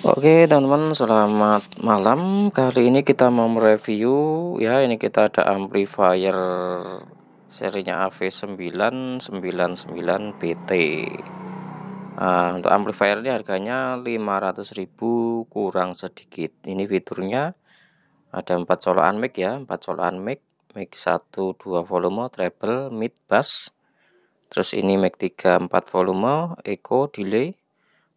Oke teman-teman selamat malam kali ini kita mau mereview ya ini kita ada amplifier serinya AV999PT nah, untuk amplifier ini harganya 500.000 kurang sedikit ini fiturnya ada empat colokan mic ya empat colokan mic mic 1 2 volume treble mid bass terus ini mic 3 4 volume echo delay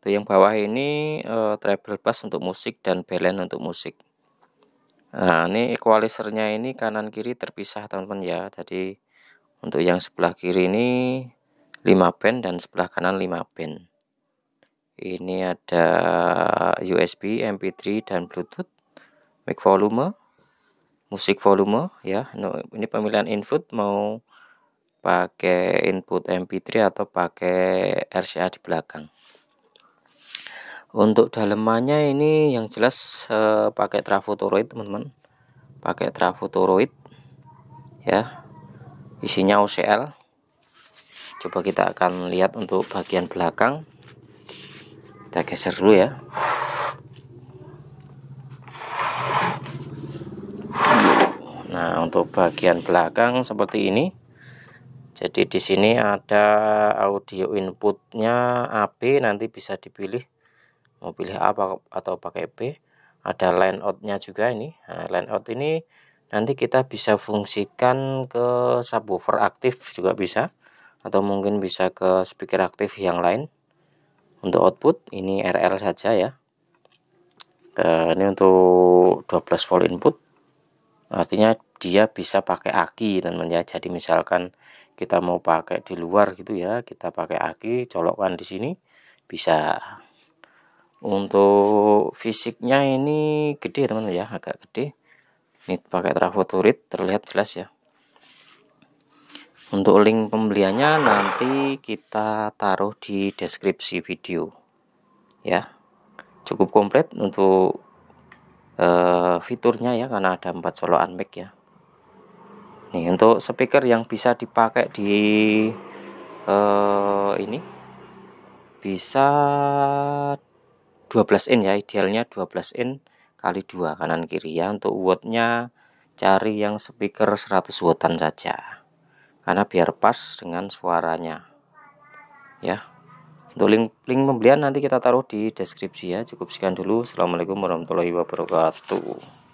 Tuh yang bawah ini uh, treble bass untuk musik dan balance untuk musik. Nah, ini equalizernya ini kanan kiri terpisah teman-teman ya. Jadi untuk yang sebelah kiri ini 5 band dan sebelah kanan 5 band. Ini ada USB, MP3 dan Bluetooth, mic volume, musik volume ya. Ini pemilihan input mau pakai input MP3 atau pakai RCA di belakang untuk dalemannya ini yang jelas uh, pakai trafo toroid teman-teman pakai trafo toroid ya isinya OCL coba kita akan lihat untuk bagian belakang kita geser dulu ya nah untuk bagian belakang seperti ini jadi di sini ada audio inputnya AB nanti bisa dipilih mau pilih A atau pakai B ada line out juga ini nah, line out ini nanti kita bisa fungsikan ke subwoofer aktif juga bisa atau mungkin bisa ke speaker aktif yang lain untuk output ini RL saja ya nah, ini untuk 12 volt input artinya dia bisa pakai aki teman ya jadi misalkan kita mau pakai di luar gitu ya kita pakai aki colokan di sini bisa untuk fisiknya ini gede teman ya agak gede ini pakai trafoturit terlihat jelas ya untuk link pembeliannya nanti kita taruh di deskripsi video ya cukup komplit untuk uh, fiturnya ya karena ada empat soloan mic ya nih untuk speaker yang bisa dipakai di uh, ini bisa 12 in ya idealnya 12 in kali dua kanan kiri ya untuk wattnya cari yang speaker 100 wattan saja karena biar pas dengan suaranya ya untuk link, link pembelian nanti kita taruh di deskripsi ya cukup sekian dulu Assalamualaikum warahmatullahi wabarakatuh